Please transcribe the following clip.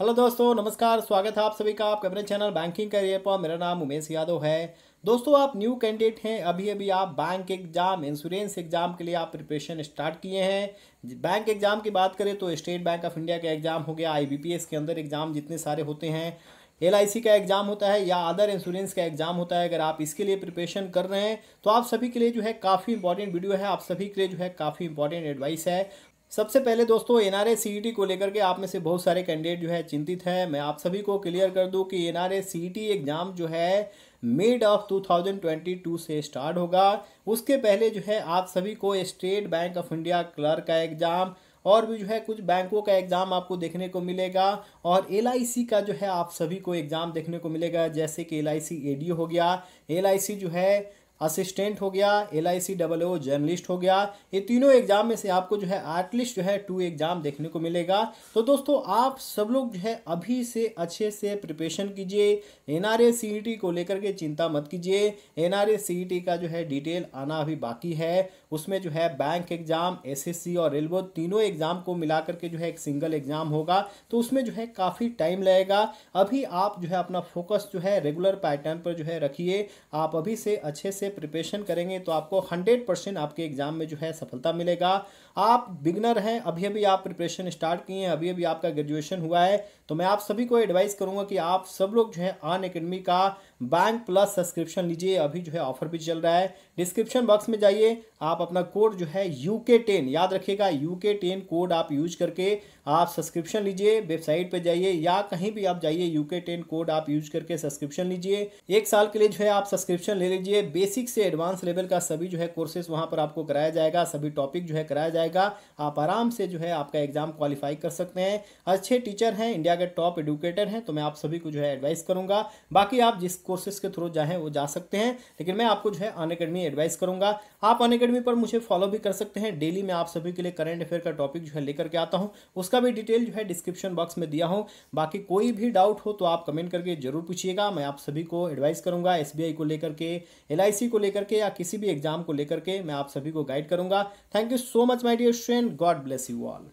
hello दोस्तों नमस्कार स्वागत है आप सभी का आपके अपने चैनल बैंकिंग करियर पर मेरा नाम उमेश यादव है दोस्तों आप न्यू कैंडिडेट हैं अभी अभी आप बैंक एग्जाम इंश्योरेंस एग्जाम के लिए आप प्रिपरेशन स्टार्ट किए हैं बैंक एग्जाम की बात करें तो स्टेट बैंक ऑफ इंडिया का एग्जाम हो गया आई के अंदर एग्जाम जितने सारे होते हैं एल का एग्ज़ाम होता है या अदर इंश्योरेंस का एग्ज़ाम होता है अगर आप इसके लिए प्रिपरेशन कर रहे हैं तो आप सभी के लिए जो है काफ़ी इंपॉर्टेंट वीडियो है आप सभी के लिए जो है काफ़ी इंपॉर्टेंट एडवाइस है सबसे पहले दोस्तों एन आर e को लेकर के आप में से बहुत सारे कैंडिडेट जो है चिंतित है मैं आप सभी को क्लियर कर दूं कि एन आर एग्ज़ाम जो है मिड ऑफ 2022 से स्टार्ट होगा उसके पहले जो है आप सभी को State Bank of India clerk का एग्ज़ाम और भी जो है कुछ बैंकों का एग्ज़ाम आपको देखने को मिलेगा और एल का जो है आप सभी को एग्ज़ाम देखने को मिलेगा जैसे कि एल आई हो गया एल जो है असिस्टेंट हो गया L I C double O journalist हो गया ये तीनों एग्जाम में से आपको जो है आर्टलिस्ट जो है टू एग्जाम देखने को मिलेगा तो दोस्तों आप सब लोग जो है अभी से अच्छे से प्रिपरेशन कीजिए एन आर को लेकर के चिंता मत कीजिए एन आर का जो है डिटेल आना अभी बाकी है उसमें जो है बैंक एग्जाम सी और रेलवे तीनों एग्जाम को मिला करके जो है एक सिंगल एग्जाम होगा तो उसमें जो है काफ़ी टाइम लगेगा अभी आप जो है अपना फोकस जो है रेगुलर पैटर्न पर जो है रखिए आप अभी से अच्छे से प्रिपरेशन करेंगे तो आपको हंड्रेड परसेंट आपके एग्ज़ाम में जो है सफलता मिलेगा आप बिगनर हैं अभी अभी आप प्रिपरेशन स्टार्ट किए हैं अभी अभी आपका ग्रेजुएशन हुआ है तो मैं आप सभी को एडवाइस करूंगा कि आप सब लोग जो है आन अकेडमी का बैंक प्लस सब्सक्रिप्शन लीजिए अभी जो है ऑफर भी चल रहा है डिस्क्रिप्शन बॉक्स में जाइए आप अपना कोड जो है यू याद रखिएगा यू कोड आप यूज करके आप सब्सक्रिप्शन लीजिए वेबसाइट पर जाइए या कहीं भी आप जाइए यू कोड आप यूज करके सब्सक्रिप्शन लीजिए एक साल के लिए जो है आप सब्सक्रिप्शन ले लीजिए बेसिक बेसिक से एडवांस लेवल का सभी जो है कोर्सेस वहाँ पर आपको कराया जाएगा सभी टॉपिक जो है कराया जाएगा आप आराम से जो है आपका एग्जाम क्वालिफाई कर सकते हैं अच्छे टीचर हैं इंडिया के टॉप एडुकेटर हैं तो मैं आप सभी को जो है एडवाइस करूँगा बाकी आप जिस कोर्सेज के थ्रू जाएँ वो जा सकते हैं लेकिन मैं आपको जो है अन अकेडमी एडवाइस करूँगा आप अन अकेडमी पर मुझे फॉलो भी कर सकते हैं डेली मैं आप सभी के लिए करेंट अफेयर का टॉपिक जो है लेकर के आता हूँ उसका भी डिटेल जो है डिस्क्रिप्शन बॉक्स में दिया हूँ बाकी कोई भी डाउट हो तो आप कमेंट करके जरूर पूछिएगा मैं आप सभी को एडवाइस करूँगा एस को लेकर के एल इसी को लेकर के या किसी भी एग्जाम को लेकर के मैं आप सभी को गाइड करूंगा thank you so much my dear श्रेन गॉड ब्लेस यू ऑल